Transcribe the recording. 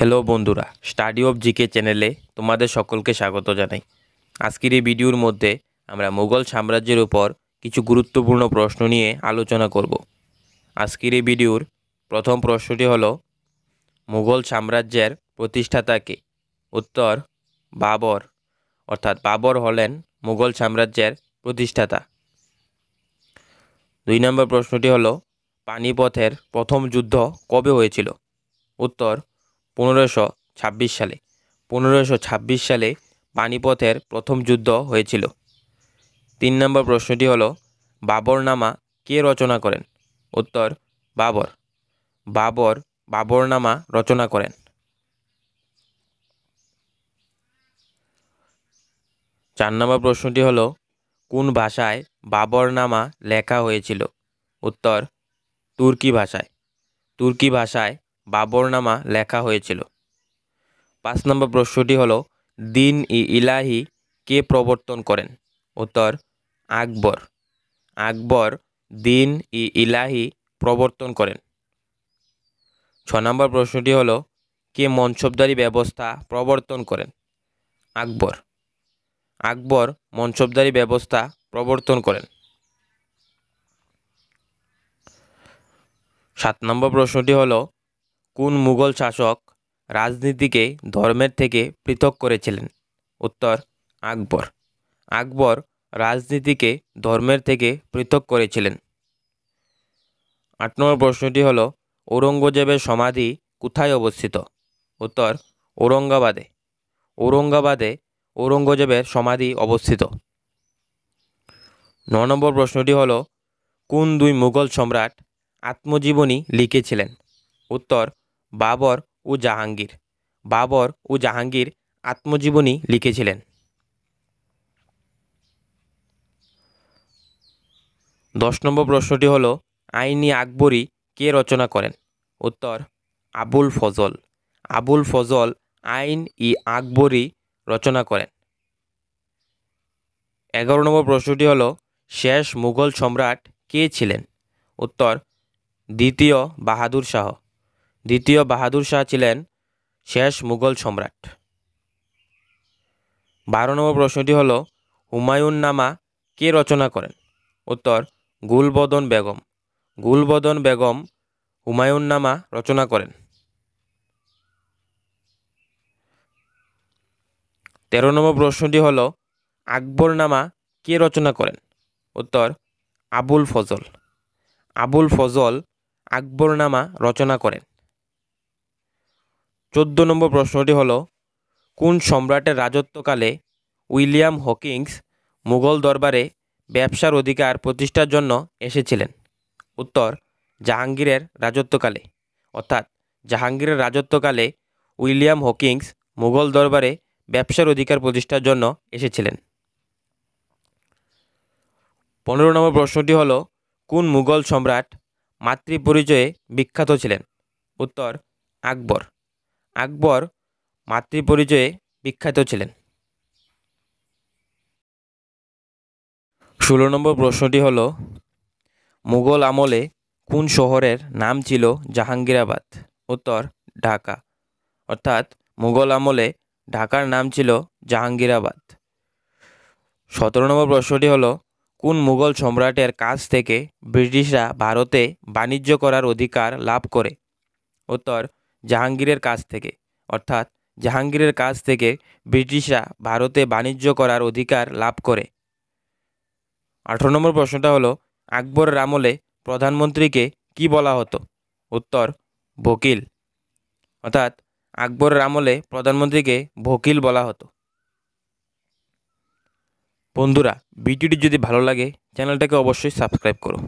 hello বন্ধুরা study of GK চ্যানেলে তোমাদের সকলকে স্বাগত জানাই আজকের এই ভিডিওর মধ্যে আমরা মুঘল সাম্রাজ্যের উপর কিছু গুরুত্বপূর্ণ প্রশ্ন নিয়ে আলোচনা করব আজকের এই ভিডিওর প্রথম প্রশ্নটি হল মুঘল সাম্রাজ্যের প্রতিষ্ঠাতাকে উত্তর বাবর অর্থাৎ বাবর হলেন মুঘল সাম্রাজ্যের প্রতিষ্ঠাতা দুই নম্বর প্রশ্নটি হল পানিপথের প্রথম যুদ্ধ কবে হয়েছিল উত্তর পনেরোশো ছাব্বিশ সালে পনেরোশো ছাব্বিশ সালে পানিপথের প্রথম যুদ্ধ হয়েছিল তিন নম্বর প্রশ্নটি হল বাবরনামা কে রচনা করেন উত্তর বাবর বাবর বাবরনামা রচনা করেন চার নম্বর প্রশ্নটি হলো কোন ভাষায় বাবরনামা লেখা হয়েছিল উত্তর তুর্কি ভাষায় তুর্কি ভাষায় বাবরনামা লেখা হয়েছিল পাঁচ নম্বর প্রশ্নটি হল দিন ই ইলাহি কে প্রবর্তন করেন উত্তর আকবর আকবর দিন ই ইলাহি প্রবর্তন করেন ছ নম্বর প্রশ্নটি হল কে মনসবদারি ব্যবস্থা প্রবর্তন করেন আকবর আকবর মনসবদারি ব্যবস্থা প্রবর্তন করেন সাত নম্বর প্রশ্নটি হলো কোন মুঘল শাসক রাজনীতিকে ধর্মের থেকে পৃথক করেছিলেন উত্তর আকবর আকবর রাজনীতিকে ধর্মের থেকে পৃথক করেছিলেন আট নম্বর প্রশ্নটি হল ঔরঙ্গজেবের সমাধি কোথায় অবস্থিত উত্তর ঔরঙ্গাবাদে ঔরঙ্গাবাদে ঔরঙ্গজেবের সমাধি অবস্থিত ন নম্বর প্রশ্নটি হল কোন দুই মুঘল সম্রাট আত্মজীবনী লিখেছিলেন উত্তর বাবর ও জাহাঙ্গীর বাবর ও জাহাঙ্গীর আত্মজীবনী লিখেছিলেন দশ নম্বর প্রশ্নটি হল আইনি আকবরী কে রচনা করেন উত্তর আবুল ফজল আবুল ফজল আইন ই আকবরী রচনা করেন এগারো নম্বর প্রশ্নটি হল শেষ মুঘল সম্রাট কে ছিলেন উত্তর দ্বিতীয় বাহাদুর শাহ দ্বিতীয় বাহাদুর শাহ ছিলেন শেষ মুঘল সম্রাট বারো নম্বর প্রশ্নটি হল হুমায়ুন নামা কে রচনা করেন উত্তর গুলবদন বেগম গুলবদন বেগম হুমায়ুন নামা রচনা করেন তেরো নম্বর প্রশ্নটি হল আকবর নামা কে রচনা করেন উত্তর আবুল ফজল আবুল ফজল আকবর নামা রচনা করেন চোদ্দ নম্বর প্রশ্নটি হল কোন সম্রাটের রাজত্বকালে উইলিয়াম হকিংস মুঘল দরবারে ব্যবসার অধিকার প্রতিষ্ঠার জন্য এসেছিলেন উত্তর জাহাঙ্গীরের রাজত্বকালে অর্থাৎ জাহাঙ্গীরের রাজত্বকালে উইলিয়াম হকিংস মুঘল দরবারে ব্যবসার অধিকার প্রতিষ্ঠার জন্য এসেছিলেন পনেরো নম্বর প্রশ্নটি হল কোন মুঘল সম্রাট মাতৃ পরিচয়ে বিখ্যাত ছিলেন উত্তর আকবর আকবর মাতৃপরিচয়ে বিখ্যাত ছিলেন ষোলো নম্বর প্রশ্নটি হল মুঘল আমলে কোন শহরের নাম ছিল জাহাঙ্গীরাবাদ উত্তর ঢাকা অর্থাৎ মুঘল আমলে ঢাকার নাম ছিল জাহাঙ্গীরাবাদ সতেরো নম্বর প্রশ্নটি হল কোন মুঘল সম্রাটের কাছ থেকে ব্রিটিশরা ভারতে বাণিজ্য করার অধিকার লাভ করে উত্তর জাহাঙ্গীরের কাছ থেকে অর্থাৎ জাহাঙ্গীরের কাছ থেকে ব্রিটিশরা ভারতে বাণিজ্য করার অধিকার লাভ করে আঠারো নম্বর প্রশ্নটা হলো আকবর আমলে প্রধানমন্ত্রীকে কি বলা হতো উত্তর ভকিল অর্থাৎ আকবর আমলে প্রধানমন্ত্রীকে ভকিল বলা হতো বন্ধুরা ভিডিওটি যদি ভালো লাগে চ্যানেলটাকে অবশ্যই সাবস্ক্রাইব করো